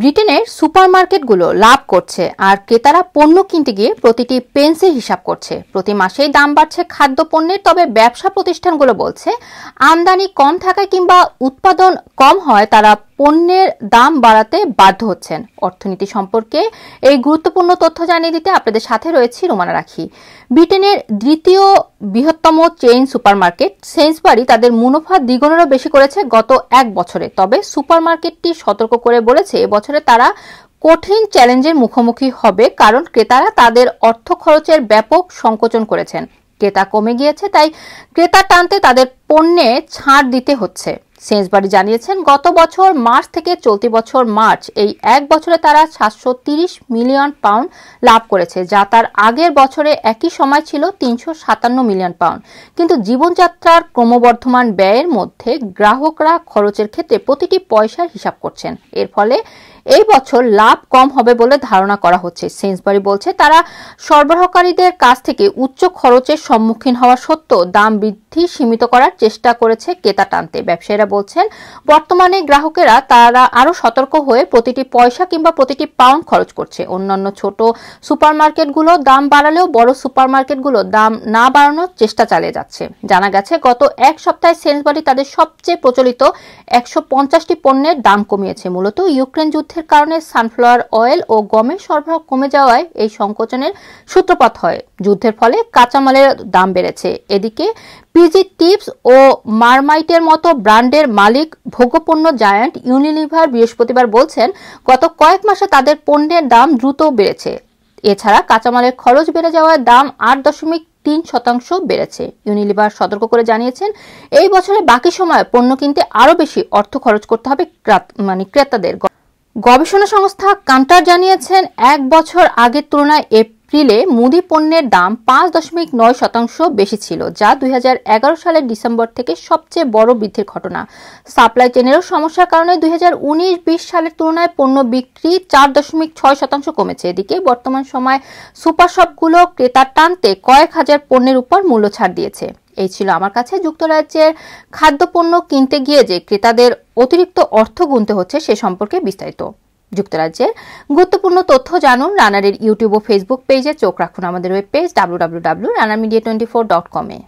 ব্রিটেনের সুপারমার্কেটগুলো লাভ করছে আর ক্রেতারা পণ্য কিনতে গিয়ে প্রতিটি পেন্সে হিসাব করছে প্রতি মাসেই দাম বাড়ছে খাদ্য পণ্যের তবে ব্যবসা প্রতিষ্ঠানগুলো বলছে আমদানি কম থাকায় কিংবা উৎপাদন কম হয় তারা পণ্যের দাম বাড়াতে বাধ্য হচ্ছেন অর্থনীতি সম্পর্কে এই গুরুত্বপূর্ণ তথ্য জানিয়ে দিতে আপনাদের সাথে রয়েছি রোমানা রাখি ব্রিটেনের দ্বিতীয় বৃহত্তম চেইন সুপারমার্কেট সেন্সবারি তাদের মুনাফা দ্বিগুণেরও বেশি করেছে গত এক বছরে তবে সুপারমার্কেটটি সতর্ক করে বলেছে এবছরে তারা কঠিন চ্যালেঞ্জের মুখোমুখি হবে কারণ ক্রেতারা তাদের অর্থ খরচের ব্যাপক সংকোচন করেছেন ক্রেতা কমে গিয়েছে তাই ক্রেতা টানতে তাদের পণ্যে ছাড় দিতে হচ্ছে সেন্সবাড়ি জানিয়েছেন গত বছর মার্চ থেকে চলতি বছর মার্চ এই এক বছরে তারা সাতশো মিলিয়ন পাউন্ড লাভ করেছে যা তার আগের বছরে একই সময় ছিল তিনশো সাতান্ন মিলিয়ন পাউন্ড কিন্তু জীবনযাত্রার ক্রমবর্ধমান ব্যয়ের মধ্যে গ্রাহকরা খরচের ক্ষেত্রে প্রতিটি পয়সার হিসাব করছেন এর ফলে এই বছর লাভ কম হবে বলে ধারণা করা হচ্ছে সেন্সবারি বলছে তারা সরবরাহকারীদের কাছ থেকে উচ্চ খরচের সম্মুখীন হওয়া সত্ত্বেও দাম বৃদ্ধি সীমিত করার চেষ্টা করেছে কেতা টানতে ব্যবসায়ীরা বলছেন বর্তমানে গ্রাহকেরা তারা আরও সতর্ক হয়ে প্রতিটি পয়সা কিংবা প্রতিটি পাউন্ড খরচ করছে অন্যান্য ছোট সুপারমার্কেটগুলো দাম বাড়ালেও বড় সুপারমার্কেটগুলো দাম না বাড়ানোর চেষ্টা চালিয়ে যাচ্ছে জানা গেছে গত এক সপ্তাহে সেন্সবাড়ি তাদের সবচেয়ে প্রচলিত একশো পঞ্চাশটি পণ্যের দাম কমিয়েছে মূলত ইউক্রেন যুদ্ধের কারণে সানফ্লাওয়ার অয়েল ও গমের সরবরাহ কমে যাওয়ায় এই সংকোচনের সূত্রপাত হয় যুদ্ধের ফলে কাঁচামালের দাম বেড়েছে এদিকে পিজি টিপস ও মারমাইটের মতো ব্র্যান্ডের মালিক ভোগ্যপণ্য জায়ান্ট ইউনিলিভার বৃহস্পতিবার বলছেন গত কয়েক মাসে তাদের পণ্যের দাম দ্রুত বেড়েছে এছাড়া কাঁচামালের খরচ বেড়ে যাওয়ায় দাম আট দশমিক তিন শতাংশ বেড়েছে ইউনিলিভার সতর্ক করে জানিয়েছেন এই বছরে বাকি সময়ে পণ্য কিনতে আরও বেশি অর্থ খরচ করতে হবে মানে ক্রেতাদের গবেষণা সংস্থা কান্টার জানিয়েছেন এক বছর আগের তুলনায় এপ্রিল এপ্রিলে মুদি পণ্যের দাম পাঁচ দশমিক নয় শতাংশ বেশি ছিল যা দুই সালের ডিসেম্বর থেকে সবচেয়ে বড় বৃদ্ধির ঘটনা সাপ্লাই চেনেরও সমস্যার কারণে দুই হাজার সালের তুলনায় পণ্য বিক্রি চার দশমিক ছয় শতাংশ কমেছে এদিকে বর্তমান সময় সুপার শপগুলো ক্রেতার টানতে কয়েক হাজার পণ্যের উপর মূল্য ছাড় দিয়েছে এই ছিল আমার কাছে যুক্তরাজ্যের খাদ্যপণ্য কিনতে গিয়ে যে ক্রেতাদের অতিরিক্ত অর্থ গুনতে হচ্ছে সে সম্পর্কে বিস্তারিত যুক্তরাজ্যের গুরুত্বপূর্ণ তথ্য জানুন রানারের ইউটিউব ও ফেসবুক পেজে চোখ রাখুন আমাদের web page W W W runner media twenty four dot কমে